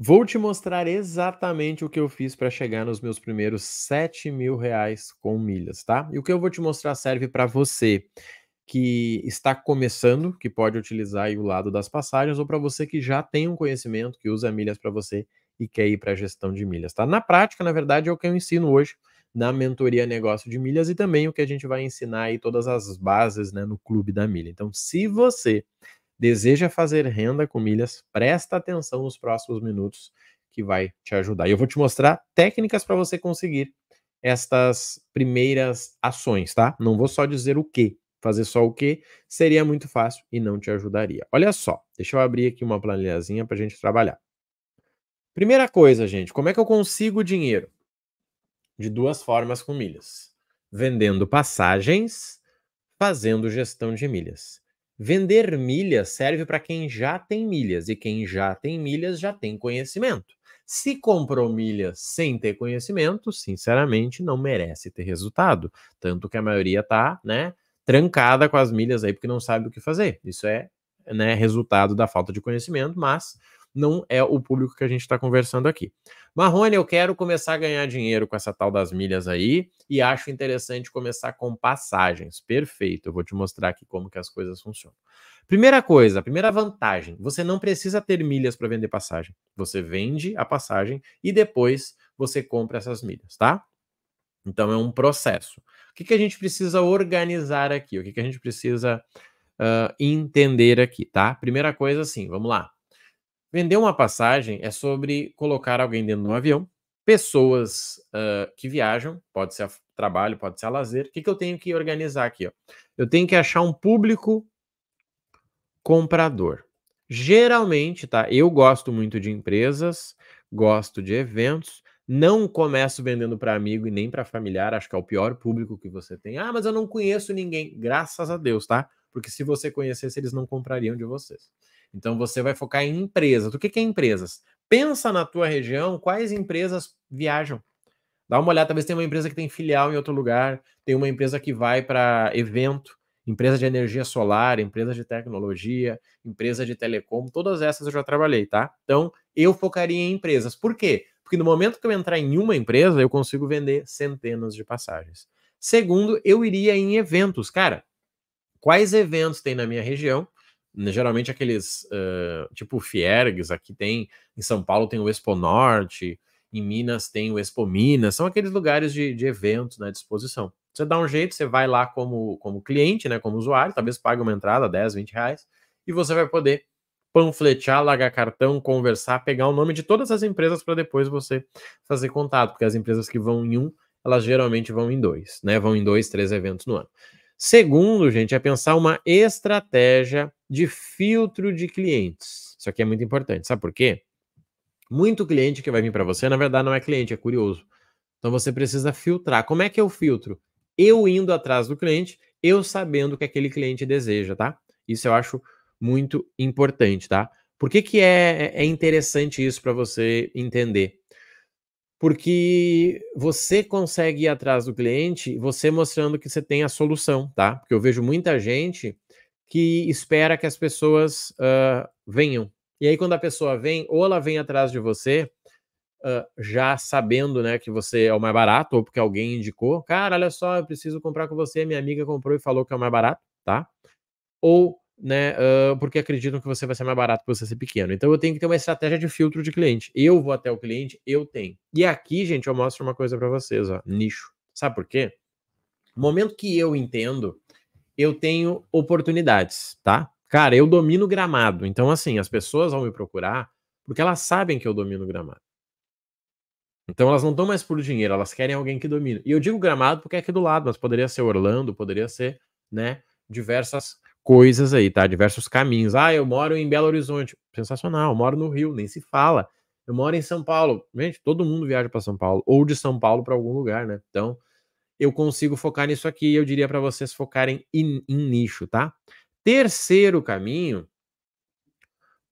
Vou te mostrar exatamente o que eu fiz para chegar nos meus primeiros 7 mil reais com milhas, tá? E o que eu vou te mostrar serve para você que está começando, que pode utilizar o lado das passagens, ou para você que já tem um conhecimento, que usa milhas para você e quer ir para a gestão de milhas, tá? Na prática, na verdade, é o que eu ensino hoje na mentoria Negócio de Milhas e também o que a gente vai ensinar aí todas as bases, né, no Clube da Milha. Então, se você deseja fazer renda com milhas, presta atenção nos próximos minutos que vai te ajudar. E eu vou te mostrar técnicas para você conseguir estas primeiras ações, tá? Não vou só dizer o que, fazer só o que seria muito fácil e não te ajudaria. Olha só, deixa eu abrir aqui uma planilhazinha para a gente trabalhar. Primeira coisa, gente, como é que eu consigo dinheiro? De duas formas com milhas: vendendo passagens, fazendo gestão de milhas. Vender milhas serve para quem já tem milhas, e quem já tem milhas já tem conhecimento. Se comprou milhas sem ter conhecimento, sinceramente, não merece ter resultado. Tanto que a maioria tá, né, trancada com as milhas aí porque não sabe o que fazer. Isso é, né, resultado da falta de conhecimento, mas não é o público que a gente está conversando aqui. Marrone, eu quero começar a ganhar dinheiro com essa tal das milhas aí e acho interessante começar com passagens. Perfeito, eu vou te mostrar aqui como que as coisas funcionam. Primeira coisa, primeira vantagem, você não precisa ter milhas para vender passagem. Você vende a passagem e depois você compra essas milhas, tá? Então é um processo. O que, que a gente precisa organizar aqui? O que, que a gente precisa uh, entender aqui, tá? Primeira coisa, assim, vamos lá. Vender uma passagem é sobre colocar alguém dentro de um avião, pessoas uh, que viajam, pode ser a trabalho, pode ser a lazer. O que, que eu tenho que organizar aqui? Ó? Eu tenho que achar um público comprador. Geralmente, tá? Eu gosto muito de empresas, gosto de eventos. Não começo vendendo para amigo e nem para familiar, acho que é o pior público que você tem. Ah, mas eu não conheço ninguém. Graças a Deus, tá? Porque se você conhecesse, eles não comprariam de vocês. Então você vai focar em empresas. O que, que é empresas? Pensa na tua região quais empresas viajam. Dá uma olhada, talvez tenha uma empresa que tem filial em outro lugar, tem uma empresa que vai para evento, empresa de energia solar, empresa de tecnologia, empresa de telecom, todas essas eu já trabalhei, tá? Então, eu focaria em empresas. Por quê? Porque no momento que eu entrar em uma empresa, eu consigo vender centenas de passagens. Segundo, eu iria em eventos. Cara, quais eventos tem na minha região? Né, geralmente aqueles uh, tipo Fiergs, aqui tem em São Paulo tem o Expo Norte, em Minas tem o Expo Minas, são aqueles lugares de, de eventos, né, disposição. Você dá um jeito, você vai lá como, como cliente, né, como usuário, talvez pague uma entrada, 10, 20 reais, e você vai poder panfletear, largar cartão, conversar, pegar o nome de todas as empresas para depois você fazer contato, porque as empresas que vão em um, elas geralmente vão em dois, né, vão em dois, três eventos no ano. Segundo, gente, é pensar uma estratégia de filtro de clientes. Isso aqui é muito importante. Sabe por quê? Muito cliente que vai vir para você, na verdade, não é cliente, é curioso. Então você precisa filtrar. Como é que eu filtro? Eu indo atrás do cliente, eu sabendo o que aquele cliente deseja, tá? Isso eu acho muito importante, tá? Por que, que é, é, é interessante isso para você entender? porque você consegue ir atrás do cliente, você mostrando que você tem a solução, tá? Porque eu vejo muita gente que espera que as pessoas uh, venham. E aí, quando a pessoa vem, ou ela vem atrás de você, uh, já sabendo né, que você é o mais barato, ou porque alguém indicou, cara, olha só, eu preciso comprar com você, minha amiga comprou e falou que é o mais barato, tá? Ou né? Uh, porque acreditam que você vai ser mais barato que você ser pequeno. Então eu tenho que ter uma estratégia de filtro de cliente. Eu vou até o cliente, eu tenho. E aqui, gente, eu mostro uma coisa para vocês, ó, nicho. Sabe por quê? momento que eu entendo, eu tenho oportunidades, tá? Cara, eu domino gramado. Então, assim, as pessoas vão me procurar porque elas sabem que eu domino gramado. Então elas não estão mais por dinheiro, elas querem alguém que domine. E eu digo gramado porque é aqui do lado, mas poderia ser Orlando, poderia ser, né, diversas coisas aí, tá? Diversos caminhos. Ah, eu moro em Belo Horizonte. Sensacional, eu moro no Rio, nem se fala. Eu moro em São Paulo. Gente, todo mundo viaja para São Paulo ou de São Paulo para algum lugar, né? Então, eu consigo focar nisso aqui e eu diria para vocês focarem em, em nicho, tá? Terceiro caminho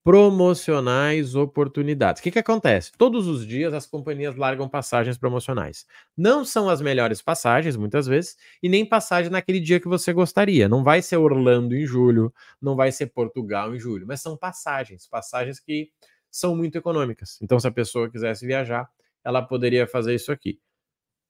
promocionais oportunidades. O que, que acontece? Todos os dias as companhias largam passagens promocionais. Não são as melhores passagens, muitas vezes, e nem passagem naquele dia que você gostaria. Não vai ser Orlando em julho, não vai ser Portugal em julho, mas são passagens, passagens que são muito econômicas. Então, se a pessoa quisesse viajar, ela poderia fazer isso aqui.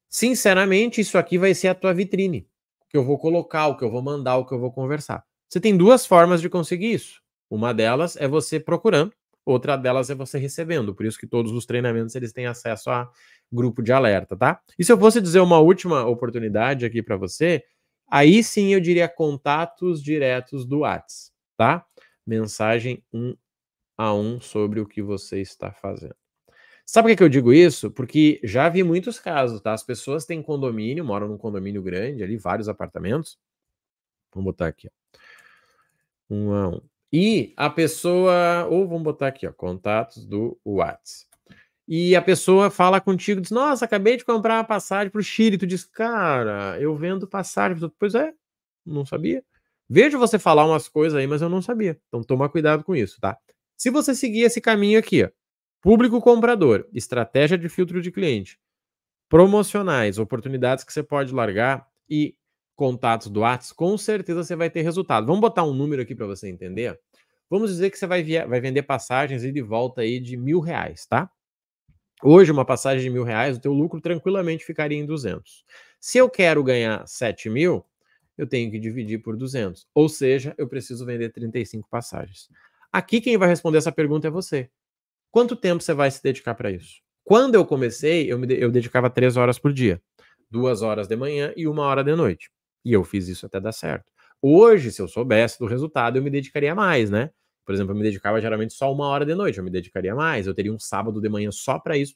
Sinceramente, isso aqui vai ser a tua vitrine, que eu vou colocar, o que eu vou mandar, o que eu vou conversar. Você tem duas formas de conseguir isso uma delas é você procurando, outra delas é você recebendo. Por isso que todos os treinamentos eles têm acesso a grupo de alerta, tá? E se eu fosse dizer uma última oportunidade aqui para você, aí sim eu diria contatos diretos do Whats, tá? Mensagem um a um sobre o que você está fazendo. Sabe por que, eu digo isso? Porque já vi muitos casos, tá? As pessoas têm condomínio, moram num condomínio grande ali, vários apartamentos. Vamos botar aqui, ó. Um a um. E a pessoa, ou vamos botar aqui, ó, contatos do WhatsApp E a pessoa fala contigo, diz: Nossa, acabei de comprar uma passagem para o Chile. Tu diz: Cara, eu vendo passagem. Pois é, não sabia. Vejo você falar umas coisas aí, mas eu não sabia. Então toma cuidado com isso, tá? Se você seguir esse caminho aqui, ó, público comprador, estratégia de filtro de cliente, promocionais, oportunidades que você pode largar e contatos do Whats, com certeza você vai ter resultado. Vamos botar um número aqui para você entender. Vamos dizer que você vai, via... vai vender passagens e de volta aí de mil reais, tá? Hoje, uma passagem de mil reais, o teu lucro tranquilamente ficaria em 200. Se eu quero ganhar 7 mil, eu tenho que dividir por 200. Ou seja, eu preciso vender 35 passagens. Aqui quem vai responder essa pergunta é você. Quanto tempo você vai se dedicar para isso? Quando eu comecei, eu, me eu dedicava 3 horas por dia. Duas horas de manhã e uma hora de noite. E eu fiz isso até dar certo. Hoje, se eu soubesse do resultado, eu me dedicaria mais, né? Por exemplo, eu me dedicava geralmente só uma hora de noite, eu me dedicaria mais, eu teria um sábado de manhã só para isso,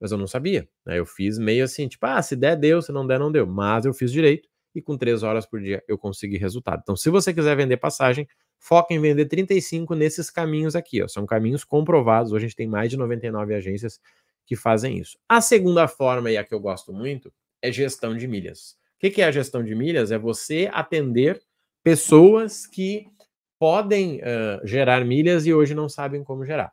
mas eu não sabia. Né? Eu fiz meio assim, tipo, ah, se der, deu, se não der, não deu. Mas eu fiz direito e com três horas por dia eu consegui resultado. Então, se você quiser vender passagem, foca em vender 35 nesses caminhos aqui, ó. São caminhos comprovados. Hoje a gente tem mais de 99 agências que fazem isso. A segunda forma, e a que eu gosto muito, é gestão de milhas. O que é a gestão de milhas? É você atender pessoas que podem uh, gerar milhas e hoje não sabem como gerar.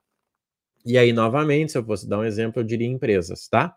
E aí, novamente, se eu fosse dar um exemplo, eu diria empresas, tá?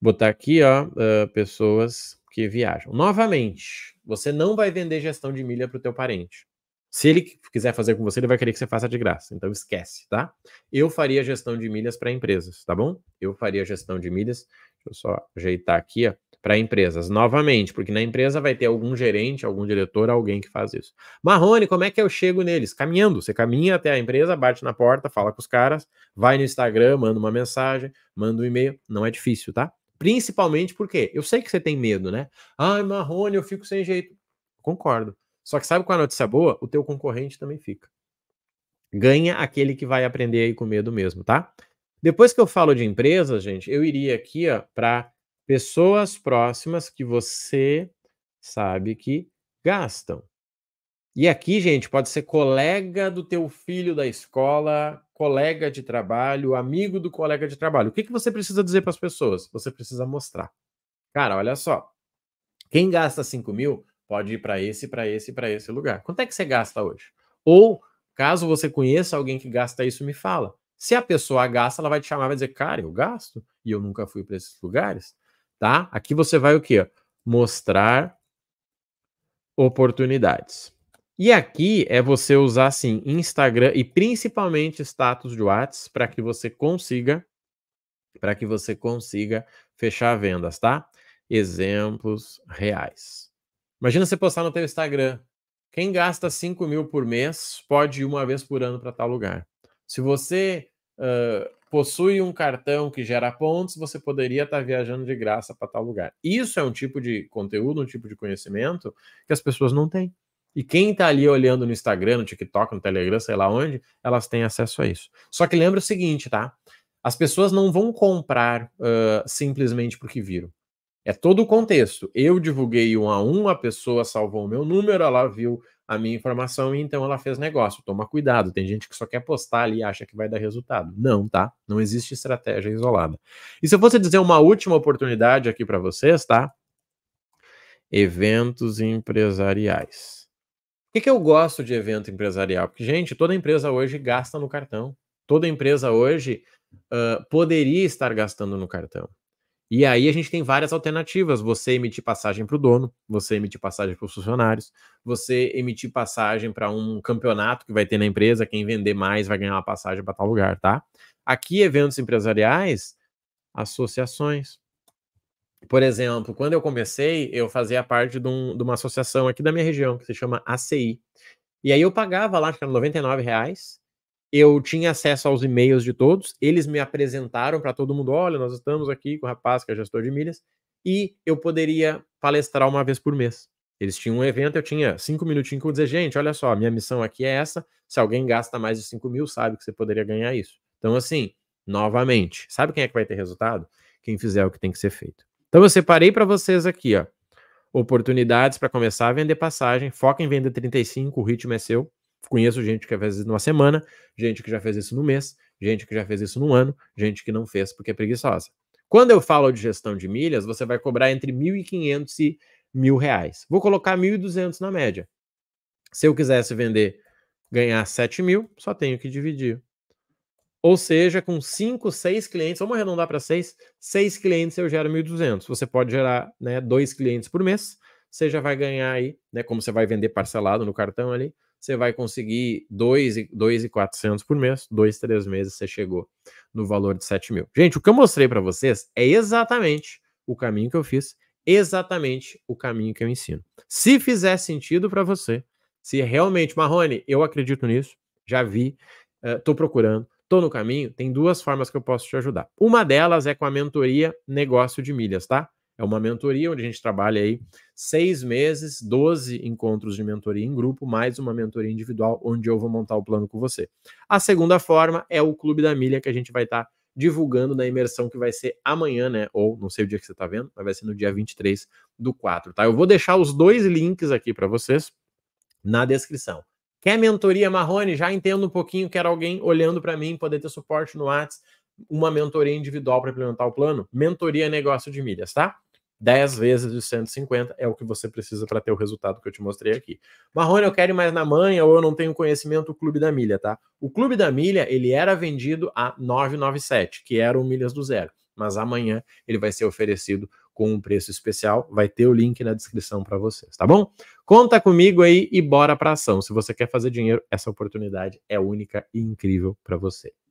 Botar aqui, ó, uh, pessoas que viajam. Novamente, você não vai vender gestão de milha para o teu parente. Se ele quiser fazer com você, ele vai querer que você faça de graça. Então esquece, tá? Eu faria gestão de milhas para empresas, tá bom? Eu faria gestão de milhas. Deixa eu só ajeitar aqui, ó para empresas, novamente, porque na empresa vai ter algum gerente, algum diretor, alguém que faz isso. Marrone, como é que eu chego neles? Caminhando. Você caminha até a empresa, bate na porta, fala com os caras, vai no Instagram, manda uma mensagem, manda um e-mail. Não é difícil, tá? Principalmente porque eu sei que você tem medo, né? Ai, Marrone, eu fico sem jeito. Concordo. Só que sabe qual é a notícia boa? O teu concorrente também fica. Ganha aquele que vai aprender aí com medo mesmo, tá? Depois que eu falo de empresas, gente, eu iria aqui, ó, para pessoas próximas que você sabe que gastam. E aqui, gente, pode ser colega do teu filho da escola, colega de trabalho, amigo do colega de trabalho. O que, que você precisa dizer para as pessoas? Você precisa mostrar. Cara, olha só. Quem gasta 5 mil pode ir para esse, para esse, para esse lugar. Quanto é que você gasta hoje? Ou, caso você conheça alguém que gasta isso, me fala. Se a pessoa gasta, ela vai te chamar e vai dizer, cara, eu gasto e eu nunca fui para esses lugares tá? Aqui você vai o quê? Mostrar oportunidades. E aqui é você usar assim Instagram e principalmente status de WhatsApp para que você consiga para que você consiga fechar vendas, tá? Exemplos reais. Imagina você postar no teu Instagram. Quem gasta 5 mil por mês pode ir uma vez por ano para tal lugar. Se você uh, possui um cartão que gera pontos, você poderia estar tá viajando de graça para tal lugar. Isso é um tipo de conteúdo, um tipo de conhecimento que as pessoas não têm. E quem está ali olhando no Instagram, no TikTok, no Telegram, sei lá onde, elas têm acesso a isso. Só que lembra o seguinte, tá? As pessoas não vão comprar uh, simplesmente porque viram. É todo o contexto. Eu divulguei um a um, a pessoa salvou o meu número, ela viu a minha informação e então ela fez negócio. Toma cuidado, tem gente que só quer postar ali e acha que vai dar resultado. Não, tá? Não existe estratégia isolada. E se eu fosse dizer uma última oportunidade aqui para vocês, tá? Eventos empresariais. O que, que eu gosto de evento empresarial? Porque, gente, toda empresa hoje gasta no cartão. Toda empresa hoje uh, poderia estar gastando no cartão. E aí a gente tem várias alternativas. Você emitir passagem para o dono, você emitir passagem para os funcionários, você emitir passagem para um campeonato que vai ter na empresa, quem vender mais vai ganhar uma passagem para tal lugar, tá? Aqui, eventos empresariais, associações. Por exemplo, quando eu comecei, eu fazia parte de, um, de uma associação aqui da minha região, que se chama ACI. E aí eu pagava lá, acho que era R$ reais eu tinha acesso aos e-mails de todos, eles me apresentaram para todo mundo: olha, nós estamos aqui com o rapaz que é gestor de milhas, e eu poderia palestrar uma vez por mês. Eles tinham um evento, eu tinha cinco minutinhos que eu dizer, gente, olha só, minha missão aqui é essa. Se alguém gasta mais de cinco mil, sabe que você poderia ganhar isso. Então, assim, novamente, sabe quem é que vai ter resultado? Quem fizer o que tem que ser feito. Então, eu separei para vocês aqui, ó. Oportunidades para começar a vender passagem. Foca em vender 35, o ritmo é seu. Conheço gente que fez isso numa semana, gente que já fez isso no mês, gente que já fez isso no ano, gente que não fez porque é preguiçosa. Quando eu falo de gestão de milhas, você vai cobrar entre 1.500 e mil reais. Vou colocar 1.200 na média. Se eu quisesse vender, ganhar 7 mil, só tenho que dividir. Ou seja, com 5, 6 clientes, vamos arredondar para 6, 6 clientes eu gero 1.200. Você pode gerar né, dois clientes por mês, você já vai ganhar aí, né, como você vai vender parcelado no cartão ali, você vai conseguir 2,400 por mês, dois, três meses você chegou no valor de 7 mil. Gente, o que eu mostrei para vocês é exatamente o caminho que eu fiz, exatamente o caminho que eu ensino. Se fizer sentido para você, se é realmente, Marrone, eu acredito nisso, já vi, estou uh, procurando, estou no caminho, tem duas formas que eu posso te ajudar. Uma delas é com a mentoria Negócio de Milhas, tá? É uma mentoria onde a gente trabalha aí seis meses, 12 encontros de mentoria em grupo, mais uma mentoria individual, onde eu vou montar o plano com você. A segunda forma é o Clube da Milha, que a gente vai estar tá divulgando na imersão que vai ser amanhã, né? Ou não sei o dia que você está vendo, mas vai ser no dia 23 do 4, tá? Eu vou deixar os dois links aqui para vocês na descrição. Quer mentoria Marrone? Já entendo um pouquinho, quero alguém olhando para mim, poder ter suporte no WhatsApp. uma mentoria individual para implementar o plano? Mentoria é Negócio de Milhas, tá? 10 vezes de 150 é o que você precisa para ter o resultado que eu te mostrei aqui. Marrone, eu quero ir mais na manha ou eu não tenho conhecimento do Clube da Milha, tá? O Clube da Milha, ele era vendido a 997, que era o Milhas do Zero, mas amanhã ele vai ser oferecido com um preço especial, vai ter o link na descrição para vocês, tá bom? Conta comigo aí e bora para ação. Se você quer fazer dinheiro, essa oportunidade é única e incrível para você.